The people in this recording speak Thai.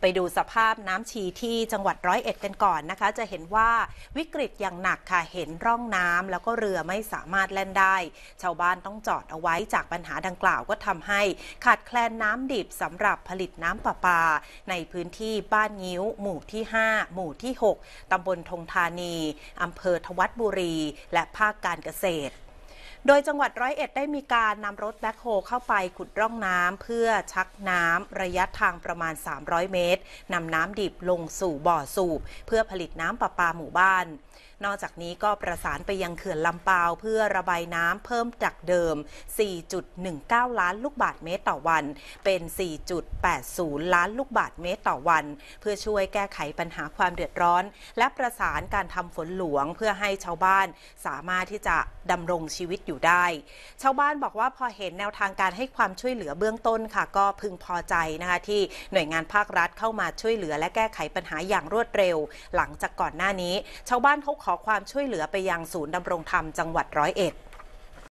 ไปดูสภาพน้ำชีที่จังหวัดร้อยเอ็ดกันก่อนนะคะ จะเห็นว่าวิกฤตอย่างหนักค่ะ เห็นร่องน้ำแล้วก็เรือไม่สามารถแล่นได้ ชาวบ้านต้องจอดเอาไว้จากปัญหาดังกล่าวก็ทำให้ ขาดแคลนน้ำดิบสำหรับผลิตน้ำประปา ในพื้นที่บ้านงิ้ว หมู่ที่ 5 หมู่ที่ 6 ตำบลธงธานี อำเภอทวัตบุรีและภาคการเกษตรโดยจังหวัดร้อยเอ็ดได้มีการ นำรถแบ็คโฮเข้าไปขุดร่องน้ำเพื่อชักน้ำระยะทางประมาณ 300 เมตรนำน้ำดิบลงสู่บ่อสูบ เพื่อผลิตน้ำประปาหมู่บ้าน นอกจากนี้ก็ประสานไปยังเขื่อนลำเปาเพื่อระบายน้ำเพิ่มจากเดิม 4.19 ล้านลูกบาทเมตรต่อวัน เป็น 4.80ล้านลูกบาทเมตรต่อวัน เพื่อช่วยแก้ไขปัญหาความเดือดร้อน และประสานการทำฝนหลวงเพื่อให้ชาวบ้าน สามารถที่จะดำรงชีวิตอยู่ได้ ชาวบ้านบอกว่าพอเห็นแนวทางการให้ความช่วยเหลือเบื้องต้นค่ะ ก็พึงพอใจนะคะที่หน่วยงานภาครัฐเข้ามาช่วยเหลือและแก้ไขปัญหาอย่างรวดเร็วหลังจากก่อนหน้านี้ ชาวบ้านเขาขอความช่วยเหลือไปยังศูนย์ดำรงธรรมจังหวัดร้อยเอ็ด